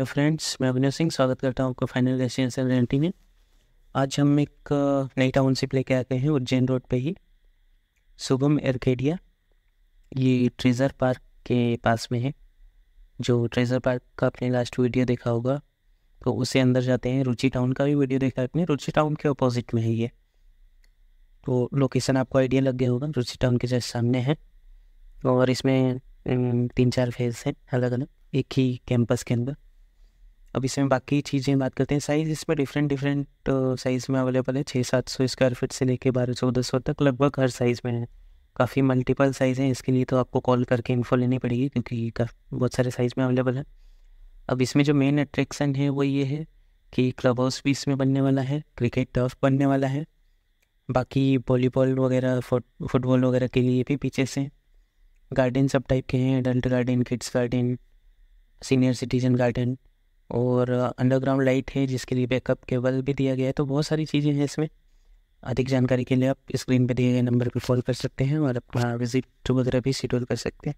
hello friends मैं अभिनव सिंह स्वागत करता हूँ आपका फाइनल रेसिडेंशियल रेंटी में आज हम एक नई टाउनशिप लेके आ गए हैं उज्जैन रोड पे ही शुभम एरकेडिया ये ट्रेज़र पार्क के पास में है जो ट्रेज़र पार्क का आपने लास्ट वीडियो देखा होगा तो उसे अंदर जाते हैं रुचि टाउन का भी वीडियो देखा आपने रुचि टाउन के अपोजिट में है ये तो लोकेशन आपको आइडिया लग गया होगा रुचि टाउन के जैसे सामने है और इसमें तीन चार फेज हैं अलग अलग एक ही कैंपस के अंदर अब इसमें बाकी चीज़ें बात करते हैं साइज़ इसमें डिफरेंट डिफरेंट साइज़ में अवेलेबल है छः सात सौ स्क्वायर फीट से लेके बारह सौ दस सौ तक लगभग हर साइज़ में है काफ़ी मल्टीपल साइज़ हैं इसके लिए तो आपको कॉल करके इन्फो लेनी पड़ेगी क्योंकि बहुत सारे साइज़ में अवेलेबल है अब इसमें जो मेन अट्रैक्शन है वो ये है कि क्लब हाउस भी इसमें बनने वाला है क्रिकेट टर्फ बनने वाला है बाकी वॉलीबॉल वगैरह फुटबॉल वगैरह के लिए भी पीछे से गार्डन सब टाइप के हैं adult garden kids garden senior citizen garden और अंडरग्राउंड लाइट है जिसके लिए बैकअप केबल भी दिया गया है तो बहुत सारी चीज़ें हैं इसमें अधिक जानकारी के लिए आप स्क्रीन पर दिए गए नंबर पर कॉल कर सकते हैं और अपना विजिट वगैरह भी शेड्यूल कर सकते हैं